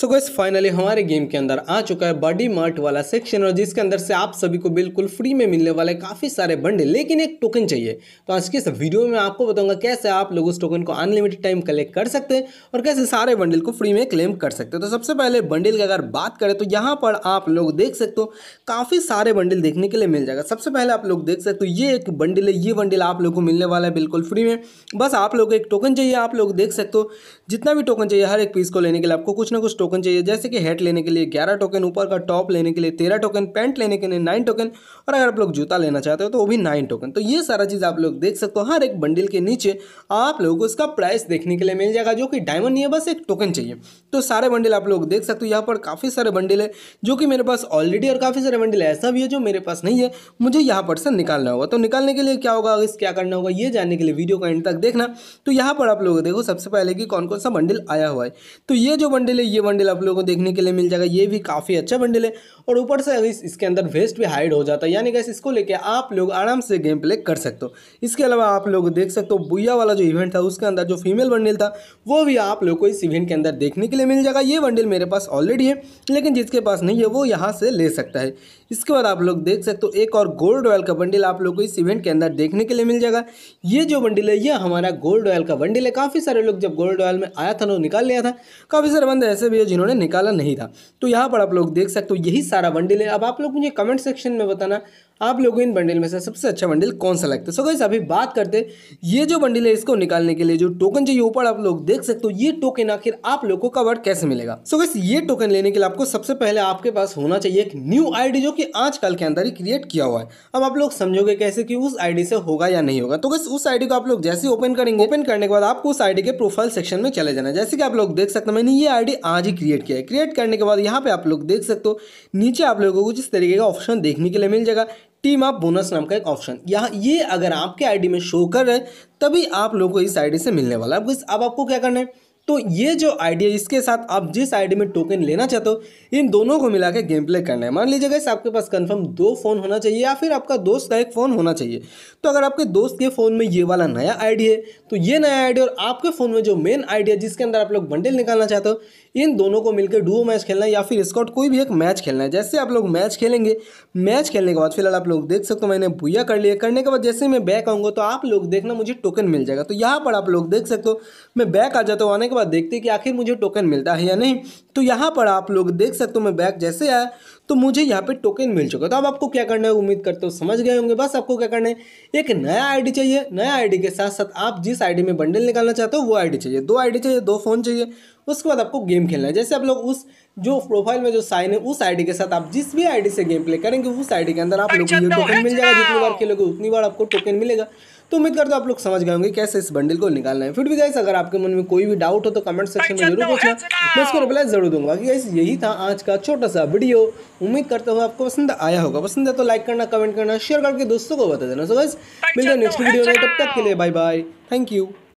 सो guys finally हमारे game के अंदर आ चुका है बॉडी मार्ट वाला सेक्शन और जिसके अंदर से आप सभी को बिल्कुल फ्री में मिलने वाले काफ़ी सारे बंडल लेकिन एक टोकन चाहिए तो आज के इस वीडियो में आपको बताऊंगा कैसे आप लोग उस टोकन को अनलिमिटेड टाइम कलेक्ट कर सकते हैं और कैसे सारे बंडल को फ्री में क्लेम कर सकते हो तो सबसे पहले बंडल की अगर बात करें तो यहाँ पर आप लोग देख सकते हो काफ़ी सारे बंडल देखने के लिए मिल जाएगा सबसे पहले आप लोग देख सकते हो ये एक बंडल है ये बंडल आप लोग को मिलने वाला है बिल्कुल फ्री में बस आप लोग एक टोकन चाहिए आप लोग देख सकते हो जितना भी टोकन चाहिए हर एक पीस को लेने के लिए आपको कुछ ना कुछ टोकन चाहिए जैसे कि हेट लेने के लिए ग्यारह टोकन ऊपर का टॉप लेने के लिए तेरह टोकन पैंट लेने के लिए नाइन टोकन और अगर आप लोग जूता लेना चाहते हो तो वो भी नाइन टोकन तो ये सारा चीज़ आप लोग देख सकते हो हर एक बंडल के नीचे आप लोगों को इसका प्राइस देखने के लिए मिल जाएगा जो कि डायमंड नहीं है बस एक टोकन चाहिए तो सारे बंडल आप लोग देख सकते हो यहाँ पर काफ़ी सारे बंडल है जो कि मेरे पास ऑलरेडी और काफ़ी सारे बंडल ऐसा भी है जो मेरे पास नहीं है मुझे यहाँ पर से निकालना होगा तो निकालने के लिए क्या होगा इस क्या करना होगा ये जानने के लिए वीडियो का एंड तक देखना तो यहाँ पर आप लोग देखो सबसे पहले कि कौन कौन सा बंडल आया हुआ है तो ये जो बंडल है ये बंडल आप लोगों को देखने के लिए मिल जाएगा ये भी काफ़ी अच्छा बंडल है और ऊपर से इस, इसके अंदर वेस्ट भी हाइड हो जाता है यानी कैसे इसको लेके आप लोग आराम से गेम प्ले कर सकते हो इसके अलावा आप लोग देख सकते हो बुया वाला जो इवेंट था उसके अंदर जो फीमेल बंडल था वो भी आप लोग को इस इवेंट के अंदर देखने के लिए मिल जाएगा ये बंडल मेरे पास ऑलरेडी है लेकिन जिसके पास नहीं है वो यहाँ से ले सकता है इसके बाद आप लोग देख सकते हो एक और गोल्ड ऑयल का बंडल आप लोग को इस इवेंट के अंदर देखने के लिए मिल जाएगा ये जो बंडल है ये हमारा गोल्ड ऑयल का बंडल है काफ़ी सारे लोग जब गोल्ड ऑयल में आया था ना निकाल लिया था काफ़ी सारे बंदे ऐसे भी या जिन्होंने निकाला नहीं था तो यहाँ पर आप लोग देख सकते हो यही सारा बंडल है अब आप लोग मुझे कमेंट सेक्शन में बताना आप लोगों को इन बंडल में से सबसे अच्छा बंडल कौन सा लगता है सो गाइस अभी बात करते ये जो बंडल है इसको निकालने के लिए जो टोकन चाहिए ऊपर आप लोग देख सकते हो ये टोकन आखिर आप लोग को कवर कैसे मिलेगा सो गाइस ये टोकन लेने के लिए आपको सबसे पहले आपके पास होना चाहिए एक न्यू आईडी जो कि आजकल के अंदर ही क्रिएट किया हुआ है अब आप लोग समझोगे कैसे कि उस आईडी से होगा या नहीं होगा तो बस उस आईडी को आप लोग जैसे ओपन करेंगे ओपन करने के बाद आपको उस आईडी के प्रोफाइल सेक्शन में चले जाना जैसे कि आप लोग देख सकते हो मैंने ये आईडी आज ही क्रिएट किया है क्रिएट करने के बाद यहाँ पे आप लोग देख सकते हो नीचे आप लोगों को जिस तरीके का ऑप्शन देखने के लिए मिल जाएगा टीम आप बोनस नाम का एक ऑप्शन यहाँ ये अगर आपके आईडी में शो कर रहे तभी आप लोगों को इस आईडी से मिलने वाला है अब आपको क्या करना है तो ये जो आइडिया इसके साथ आप जिस आइडिया में टोकन लेना चाहते हो इन दोनों को मिला के गेम प्ले करना है मान लीजिए गैस आपके पास कंफर्म दो फ़ोन होना चाहिए या फिर आपका दोस्त का एक फ़ोन होना चाहिए तो अगर आपके दोस्त के फ़ोन में ये वाला नया आईडी है तो ये नया आईडी और आपके फ़ोन में जो मेन आइडिया जिसके अंदर आप लोग बंडल निकालना चाहते हो इन दोनों को मिलकर डुओ मैच खेलना है या फिर स्कॉट कोई भी एक मैच खेलना है जैसे आप लोग मैच खेलेंगे मैच खेलने के बाद फिलहाल आप लोग देख सकते हो मैंने भूया कर लिया करने के बाद जैसे मैं बैक आऊंगा तो आप लोग देखना मुझे टोकन मिल जाएगा तो यहाँ पर आप लोग देख सकते हो मैं बैक आ जाता हूँ आने के बाद बाद देखते हैं कि आखिर मुझे टोकन मिलता है या नहीं तो यहाँ पर आप लोग देख सकते हो मैं बैग जैसे आया तो मुझे यहाँ पे टोकन मिल चुका तो अब आपको क्या करना है उम्मीद करते हो समझ गए होंगे बस आपको क्या करना है एक नया आईडी चाहिए नया आईडी के साथ साथ आप जिस आईडी में बंडल निकालना चाहते हो वो आईडी चाहिए दो आईडी चाहिए दो फ़ोन चाहिए उसके बाद आपको गेम खेलना है जैसे आप लोग उस जो प्रोफाइल में जो साइन है उस आई के साथ आप जिस भी आई से गेम प्ले करेंगे उस आई के अंदर आप लोग ये टोकन मिल जाएगा जितनी बार खेलोगे उतनी बार आपको टोकन मिलेगा तो उम्मीद करता हूँ आप लोग समझ गए होंगे कैसे इस बंडल को निकालना है फिर भी गाइस अगर आपके मन में कोई भी डाउट हो तो कमेंट सेक्शन में जरूर पूछना मैं इसको रिप्लाई जरूर दूंगा कि तो गाइस यही था आज का छोटा सा वीडियो उम्मीद करता हूँ आपको पसंद आया होगा पसंद है तो लाइक करना कमेंट करना शेयर करके दोस्तों को बता देना सो गाइस मिलते हैं नेक्स्ट वीडियो में तब तक के लिए बाय बाय थैंक यू